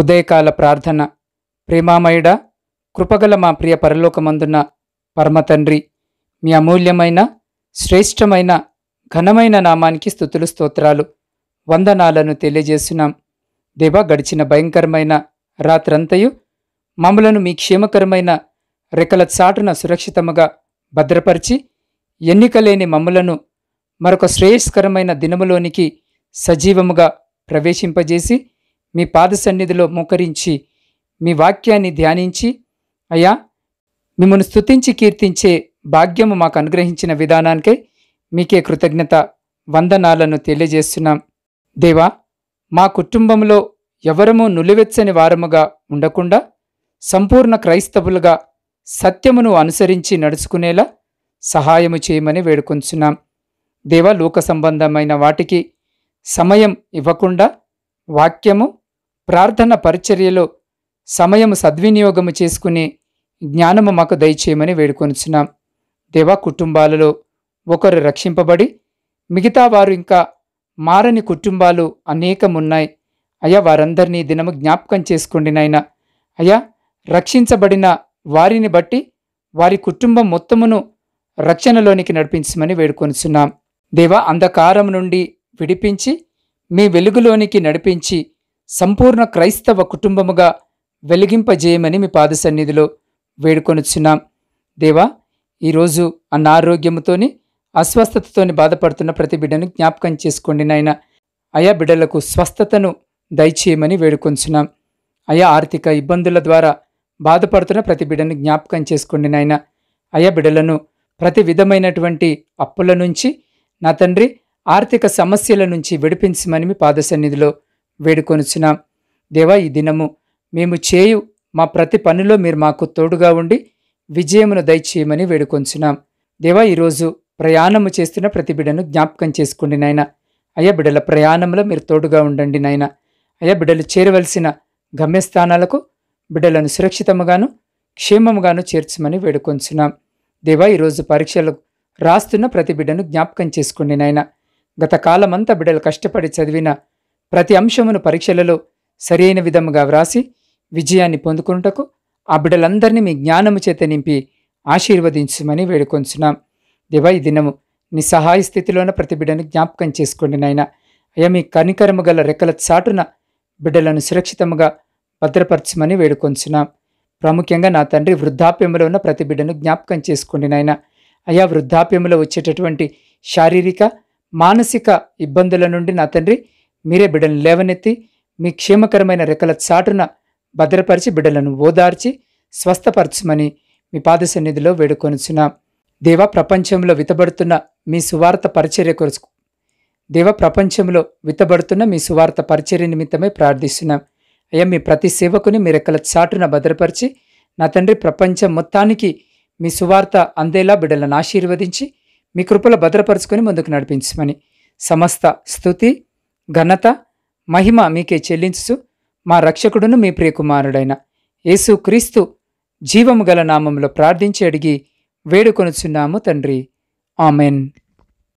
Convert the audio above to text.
ఉదయకాల ప్రార్థన ప్రేమామయుడ కృపగల మా ప్రియ పరలోకమందున్న పరమతండ్రి మీ అమూల్యమైన శ్రేష్టమైన ఘనమైన నామానికి స్థుతులు స్తోత్రాలు వందనాలను తెలియజేస్తున్నాం దేవా గడిచిన భయంకరమైన రాత్రంతయు మమ్మలను మీ క్షేమకరమైన రెక్కల చాటున సురక్షితముగా భద్రపరిచి ఎన్నికలేని మమ్మలను మరొక శ్రేయస్కరమైన దినములోనికి సజీవముగా ప్రవేశింపజేసి మీ పాద సన్నిధిలో ముఖరించి మీ వాక్యాన్ని ధ్యానించి అయ్యా మిమ్మల్ని స్తుతించి కీర్తించే భాగ్యము మాకు అనుగ్రహించిన విధానానికై మీకే కృతజ్ఞత వందనాలను తెలియజేస్తున్నాం దేవా మా కుటుంబంలో ఎవరము నులివెచ్చని వారముగా ఉండకుండా సంపూర్ణ క్రైస్తవులుగా సత్యమును అనుసరించి నడుచుకునేలా సహాయము చేయమని వేడుకొంచున్నాం దేవా లోక సంబంధమైన వాటికి సమయం ఇవ్వకుండా వాక్యము ప్రార్థన పరిచర్యలో సమయం సద్వినియోగము చేసుకుని జ్ఞానము మాకు దయచేయమని వేడుకొనుచున్నాం దేవా కుటుంబాలలో ఒకరు రక్షింపబడి మిగతా వారు ఇంకా మారని కుటుంబాలు అనేకమున్నాయి అయ్యా వారందరినీ దినము జ్ఞాపకం చేసుకోండి అయా అయ్యా రక్షించబడిన వారిని బట్టి వారి కుటుంబం మొత్తమును రక్షణలోనికి నడిపించమని వేడుకొనుచున్నాం దేవా అంధకారం నుండి విడిపించి మీ వెలుగులోనికి నడిపించి సంపూర్ణ క్రైస్తవ కుటుంబముగా వెలిగింపజేయమని మీ పాద సన్నిధిలో వేడుకొనుచున్నాం దేవా ఈరోజు అనారోగ్యముతోని అస్వస్థతతోని బాధపడుతున్న ప్రతి బిడ్డను జ్ఞాపకం చేసుకోండి నాయన అయా బిడ్డలకు స్వస్థతను దయచేయమని వేడుకొంచున్నాం అయా ఆర్థిక ఇబ్బందుల ద్వారా బాధపడుతున్న ప్రతి బిడ్డను జ్ఞాపకం చేసుకోండి నాయన అయా బిడ్డలను ప్రతి విధమైనటువంటి అప్పుల నుంచి నా తండ్రి ఆర్థిక సమస్యల నుంచి విడిపించమని మీ పాద సన్నిధిలో వేడుకొనిచున్నాం దేవా ఈ దినము మేము చేయు మా ప్రతి పనిలో మీరు మాకు తోడుగా ఉండి విజయమును దయచేయమని వేడుకొంచున్నాం దేవా ఈరోజు ప్రయాణము చేస్తున్న ప్రతి బిడ్డను జ్ఞాపకం చేసుకోండి నాయన అయ్యా బిడ్డల ప్రయాణంలో మీరు తోడుగా ఉండండి నాయన అయ్యా బిడ్డలు చేరవలసిన గమ్యస్థానాలకు బిడ్డలను సురక్షితముగాను క్షేమముగాను చేర్చమని వేడుకొంచున్నాం దేవా ఈరోజు పరీక్షలు రాస్తున్న ప్రతి బిడ్డను జ్ఞాపకం చేసుకోండి నాయన గత కాలమంతా బిడ్డలు కష్టపడి చదివిన ప్రతి అంశమును పరీక్షలలో సరైన విధముగా వ్రాసి విజయాన్ని పొందుకున్నటకు ఆ బిడ్డలందరినీ మీ జ్ఞానము చేత నింపి ఆశీర్వదించమని వేడుకొంచున్నాం దివా ఈ దినము నీ సహాయ స్థితిలోన ప్రతి బిడ్డను జ్ఞాపకం చేసుకోండి నాయన అయ్యా మీ కనికరము గల రెక్కల చాటున బిడ్డలను సురక్షితముగా భద్రపరచమని వేడుకొంచున్నాం ప్రాముఖ్యంగా నా తండ్రి వృద్ధాప్యంలో ఉన్న ప్రతి బిడ్డను జ్ఞాపకం చేసుకోండి నాయన అయా వృద్ధాప్యంలో వచ్చేటటువంటి శారీరక మానసిక ఇబ్బందుల నుండి నా తండ్రి మీరే బిడ్డలను లేవనెత్తి మీ క్షేమకరమైన రెక్కల చాటున భద్రపరిచి బిడ్డలను ఓదార్చి స్వస్థపరచమని మీ పాద సన్నిధిలో వేడుకొనుచున్నాం దేవ ప్రపంచంలో వితబడుతున్న మీ సువార్త పరిచర్య కొరకు దేవ ప్రపంచంలో వితబడుతున్న మీ సువార్త పరిచర్య నిమిత్తమే ప్రార్థిస్తున్నాం అయ్యా మీ ప్రతి సేవకుని మీ రెక్కల చాటున భద్రపరిచి నా తండ్రి ప్రపంచం మొత్తానికి మీ సువార్త అందేలా బిడ్డలను ఆశీర్వదించి మీ కృపలో భద్రపరుచుకొని ముందుకు నడిపించమని సమస్త స్థుతి ఘనత మహిమ మీకే చెల్లించు మా రక్షకుడును మీ ప్రియకుమారుడైన యేసు క్రీస్తు జీవము గల నామంలో ప్రార్థించి అడిగి వేడుకొనుచున్నాము తండ్రి ఆమెన్